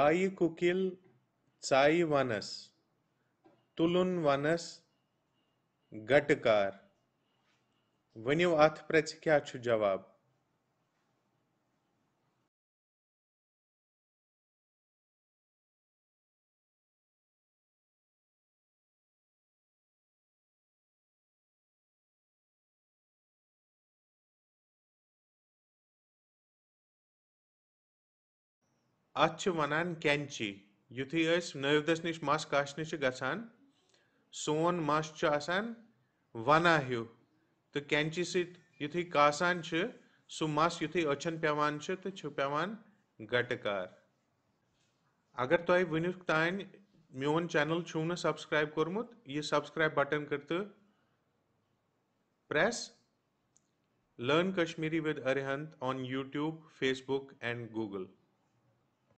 आई कुकिल वनस तुलुन वनस गटकार वनिव अथ प्रच क्या जवाब Achvanan Kenchi. Ju thi es növdesnis mas kasnis gasan. Son mas chasan. Vanahu. तो कैंची सीट युथि सू छ सुमास युथि अछन प्यावान तो छु प्यावान अगर तोय वनुक तान म्योन चैनल छू न सब्सक्राइब कोरमुत ये सब्सक्राइब बटन करते press learn Kashmiri with Arihant on YouTube Facebook and Google